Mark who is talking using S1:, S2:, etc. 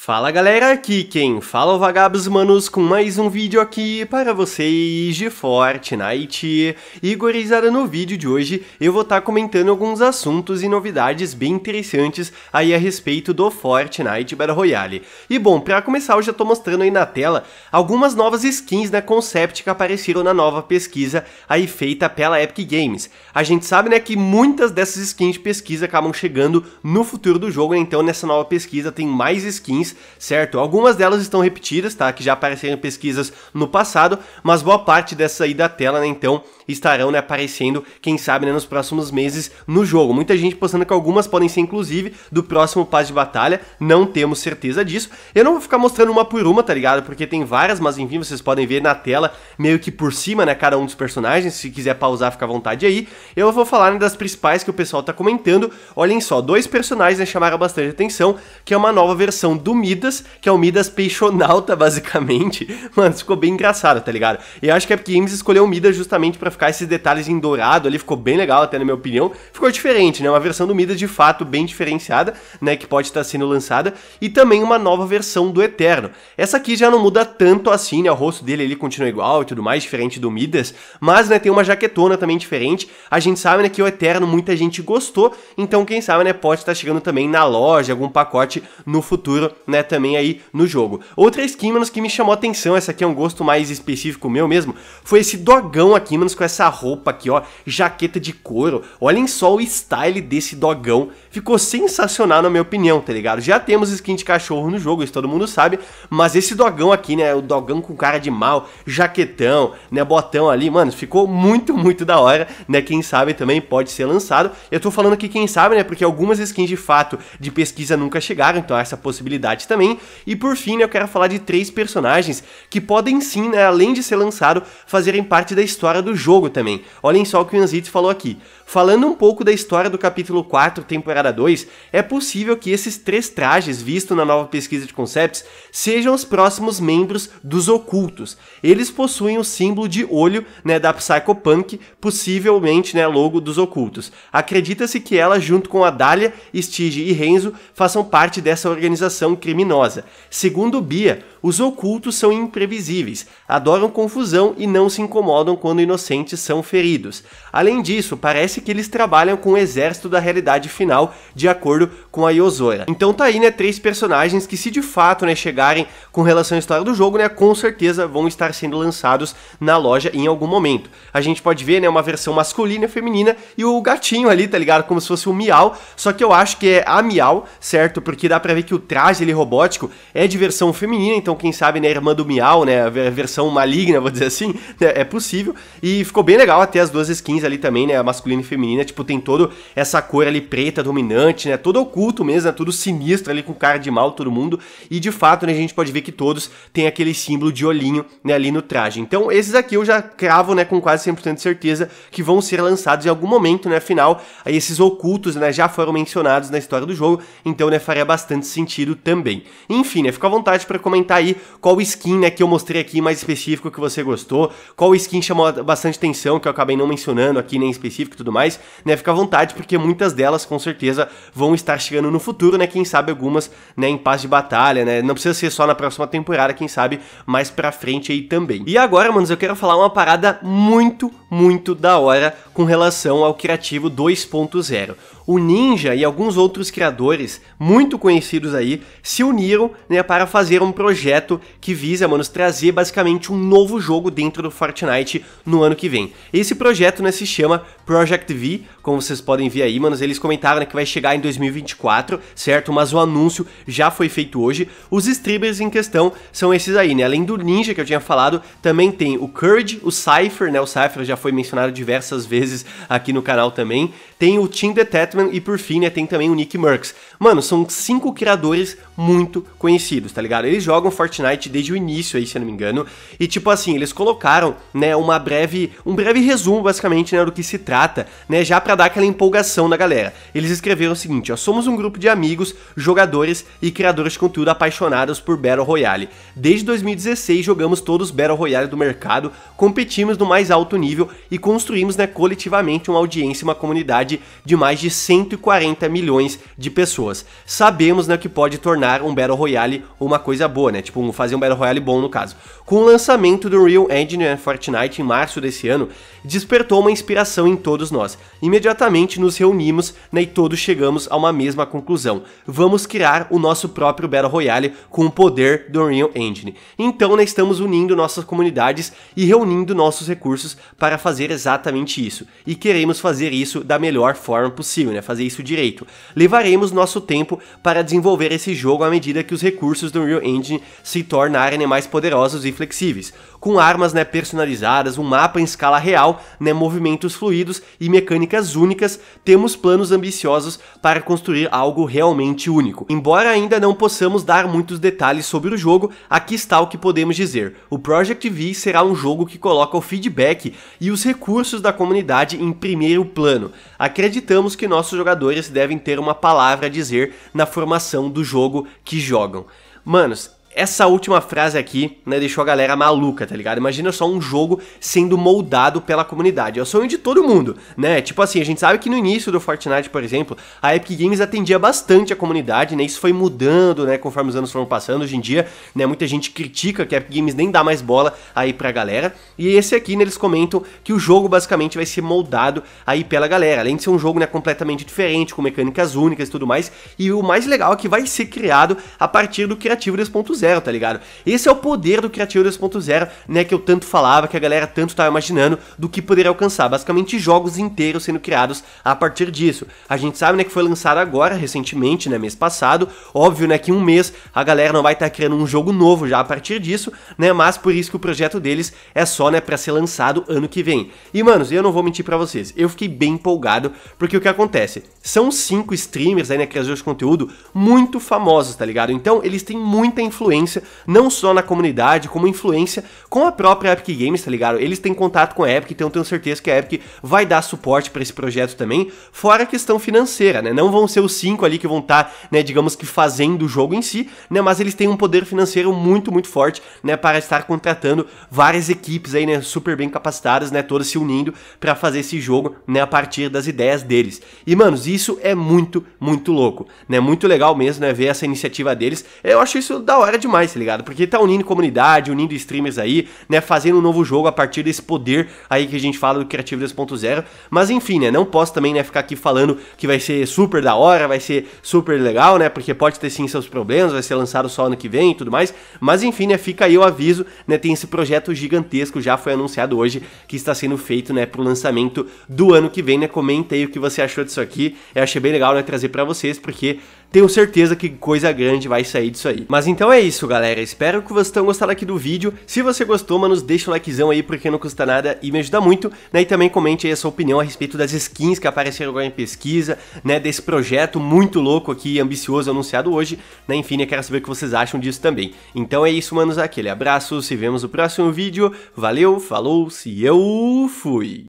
S1: Fala galera, aqui quem fala é o Vagabos Manos com mais um vídeo aqui para vocês de Fortnite. E gorizada, no vídeo de hoje eu vou estar tá comentando alguns assuntos e novidades bem interessantes aí a respeito do Fortnite Battle Royale. E bom, para começar eu já estou mostrando aí na tela algumas novas skins da né, Concept que apareceram na nova pesquisa aí feita pela Epic Games. A gente sabe né que muitas dessas skins de pesquisa acabam chegando no futuro do jogo, né, então nessa nova pesquisa tem mais skins certo? Algumas delas estão repetidas, tá? Que já apareceram em pesquisas no passado, mas boa parte dessa aí da tela, né? Então estarão né, aparecendo, quem sabe, né, nos próximos meses no jogo. Muita gente postando que algumas podem ser, inclusive, do próximo Paz de batalha, não temos certeza disso. Eu não vou ficar mostrando uma por uma, tá ligado? Porque tem várias, mas enfim, vocês podem ver na tela, meio que por cima, né, cada um dos personagens, se quiser pausar, fica à vontade aí. Eu vou falar né, das principais que o pessoal tá comentando. Olhem só, dois personagens né, chamaram bastante atenção, que é uma nova versão do do Midas, que é o Midas peixonauta, basicamente. Mano, ficou bem engraçado, tá ligado? E eu acho que a Epic Games escolheu o Midas justamente para ficar esses detalhes em dourado ali, ficou bem legal, até na minha opinião. Ficou diferente, né? Uma versão do Midas de fato bem diferenciada, né? Que pode estar sendo lançada. E também uma nova versão do Eterno. Essa aqui já não muda tanto assim, né? O rosto dele ali continua igual e tudo mais, diferente do Midas. Mas, né, tem uma jaquetona também diferente. A gente sabe, né, que o Eterno muita gente gostou. Então, quem sabe, né, pode estar chegando também na loja, algum pacote no futuro né, também aí no jogo. Outra skin, manos, que me chamou atenção, essa aqui é um gosto mais específico meu mesmo, foi esse dogão aqui, manos, com essa roupa aqui, ó, jaqueta de couro. Olhem só o style desse dogão, ficou sensacional na minha opinião, tá ligado? Já temos skin de cachorro no jogo, isso todo mundo sabe, mas esse dogão aqui, né, o dogão com cara de mal, jaquetão, né, botão ali, mano, ficou muito, muito da hora, né, quem sabe também pode ser lançado. Eu tô falando aqui quem sabe, né, porque algumas skins de fato de pesquisa nunca chegaram, então essa possibilidade novidade também. E por fim, né, eu quero falar de três personagens que podem sim, né, além de ser lançado, fazerem parte da história do jogo também. Olhem só o que o Yanzit falou aqui. Falando um pouco da história do capítulo 4, temporada 2, é possível que esses três trajes vistos na nova pesquisa de concepts sejam os próximos membros dos ocultos. Eles possuem o símbolo de olho, né, da Psychopunk, possivelmente, né, logo dos ocultos. Acredita-se que ela, junto com a Dália, Stige e Renzo, façam parte dessa organização criminosa. Segundo Bia, os ocultos são imprevisíveis, adoram confusão e não se incomodam quando inocentes são feridos. Além disso, parece que eles trabalham com o exército da realidade final, de acordo com a Yozora. Então tá aí, né, três personagens que se de fato, né, chegarem com relação à história do jogo, né, com certeza vão estar sendo lançados na loja em algum momento. A gente pode ver, né, uma versão masculina e feminina e o gatinho ali, tá ligado? Como se fosse o Miau, só que eu acho que é a Miau, certo? Porque dá pra ver que o traje ele ali robótico é de versão feminina, então quem sabe, né, irmã do Miau, né, a versão maligna, vou dizer assim, né, é possível. E ficou bem legal até as duas skins ali também, né, masculina e feminina, tipo, tem todo essa cor ali preta dominante, né, todo oculto mesmo, né, tudo sinistro ali com cara de mal todo mundo. E de fato, né, a gente pode ver que todos têm aquele símbolo de olhinho, né, ali no traje. Então, esses aqui eu já cravo, né, com quase 100% de certeza que vão ser lançados em algum momento, né, afinal, esses ocultos, né, já foram mencionados na história do jogo, então, né, faria bastante sentido também também. Enfim, né, fica à vontade para comentar aí qual skin né, que eu mostrei aqui mais específico que você gostou, qual skin chamou bastante atenção que eu acabei não mencionando aqui nem né, específico e tudo mais, né, fica à vontade porque muitas delas com certeza vão estar chegando no futuro, né, quem sabe algumas, né, em paz de batalha, né, não precisa ser só na próxima temporada, quem sabe mais pra frente aí também. E agora, manos, eu quero falar uma parada muito, muito da hora com relação ao criativo 2.0. O Ninja e alguns outros criadores muito conhecidos aí se uniram né, para fazer um projeto que visa, manos, trazer basicamente um novo jogo dentro do Fortnite no ano que vem. Esse projeto né, se chama Project V, como vocês podem ver aí, manos, eles comentaram né, que vai chegar em 2024, certo? Mas o anúncio já foi feito hoje. Os streamers em questão são esses aí, né? Além do Ninja que eu tinha falado, também tem o Courage, o Cypher, né? O Cypher já foi mencionado diversas vezes aqui no canal também. Tem o Team The Tatman e por fim, né, tem também o Nick Merckx. Mano, são cinco criadores muito conhecidos, tá ligado? Eles jogam Fortnite desde o início aí, se eu não me engano, e tipo assim, eles colocaram, né, uma breve, um breve resumo basicamente, né, do que se trata, né, já para dar aquela empolgação na galera. Eles escreveram o seguinte, ó, somos um grupo de amigos, jogadores e criadores de conteúdo apaixonados por Battle Royale. Desde 2016 jogamos todos Battle Royale do mercado, competimos no mais alto nível e construímos, né, coletivamente uma audiência, uma comunidade de mais de 140 milhões de pessoas. Sabemos, né, que pode tornar tornar um Battle Royale uma coisa boa, né? Tipo, fazer um Battle Royale bom no caso. Com o lançamento do Real Engine and né, Fortnite em março desse ano, despertou uma inspiração em todos nós. Imediatamente nos reunimos né, e todos chegamos a uma mesma conclusão. Vamos criar o nosso próprio Battle Royale com o poder do Unreal Engine. Então, né, estamos unindo nossas comunidades e reunindo nossos recursos para fazer exatamente isso. E queremos fazer isso da melhor forma possível, né? Fazer isso direito. Levaremos nosso tempo para desenvolver esse jogo jogo à medida que os recursos do Unreal Engine se tornarem né, mais poderosos e flexíveis, com armas né, personalizadas, um mapa em escala real, né, movimentos fluidos e mecânicas únicas, temos planos ambiciosos para construir algo realmente único. Embora ainda não possamos dar muitos detalhes sobre o jogo, aqui está o que podemos dizer. O Project V será um jogo que coloca o feedback e os recursos da comunidade em primeiro plano. Acreditamos que nossos jogadores devem ter uma palavra a dizer na formação do jogo que jogam. Manos, essa última frase aqui, né, deixou a galera maluca, tá ligado? Imagina só um jogo sendo moldado pela comunidade. É o sonho de todo mundo, né? Tipo assim, a gente sabe que no início do Fortnite, por exemplo, a Epic Games atendia bastante a comunidade, né? Isso foi mudando, né, conforme os anos foram passando. Hoje em dia, né, muita gente critica que a Epic Games nem dá mais bola aí pra galera. E esse aqui, né, eles comentam que o jogo basicamente vai ser moldado aí pela galera. Além de ser um jogo, né, completamente diferente, com mecânicas únicas e tudo mais. E o mais legal é que vai ser criado a partir do Criativo 2.0. 2.0, tá ligado? Esse é o poder do Criativo 2.0, né? Que eu tanto falava, que a galera tanto tava imaginando do que poderia alcançar. Basicamente, jogos inteiros sendo criados a partir disso. A gente sabe, né, que foi lançado agora, recentemente, né? Mês passado. Óbvio, né, que um mês a galera não vai estar tá criando um jogo novo já a partir disso, né? Mas por isso que o projeto deles é só, né, pra ser lançado ano que vem. E, manos, eu não vou mentir para vocês, eu fiquei bem empolgado, porque o que acontece? São cinco streamers aí, né, criadores de conteúdo muito famosos, tá ligado? Então, eles têm muita influência influência, não só na comunidade, como influência com a própria Epic Games, tá ligado? Eles têm contato com a Epic, então eu tenho certeza que a Epic vai dar suporte para esse projeto também, fora a questão financeira, né? Não vão ser os cinco ali que vão estar, tá, né, digamos que fazendo o jogo em si, né? Mas eles têm um poder financeiro muito, muito forte, né, para estar contratando várias equipes aí, né, super bem capacitadas, né, todas se unindo para fazer esse jogo, né, a partir das ideias deles. E, manos, isso é muito, muito louco, né? Muito legal mesmo, né, ver essa iniciativa deles. Eu acho isso da hora demais, tá ligado? Porque tá unindo comunidade, unindo streamers aí, né? Fazendo um novo jogo a partir desse poder aí que a gente fala do Criativo 2.0. Mas enfim, né? Não posso também, né, ficar aqui falando que vai ser super da hora, vai ser super legal, né? Porque pode ter sim seus problemas, vai ser lançado só ano que vem e tudo mais. Mas enfim, né? Fica aí o aviso, né? Tem esse projeto gigantesco, já foi anunciado hoje, que está sendo feito, né, pro lançamento do ano que vem, né? Comenta aí o que você achou disso aqui. Eu achei bem legal, né, trazer para vocês, porque tenho certeza que coisa grande vai sair disso aí. Mas então é isso, galera. Espero que vocês tenham gostado aqui do vídeo. Se você gostou, mano, deixa um likezão aí porque não custa nada e me ajuda muito. Né? E também comente aí a sua opinião a respeito das skins que apareceram agora em pesquisa, né? Desse projeto muito louco aqui, ambicioso, anunciado hoje. Né? Enfim, eu quero saber o que vocês acham disso também. Então é isso, manos. Aquele abraço. Se vemos no próximo vídeo. Valeu, falou, se eu fui.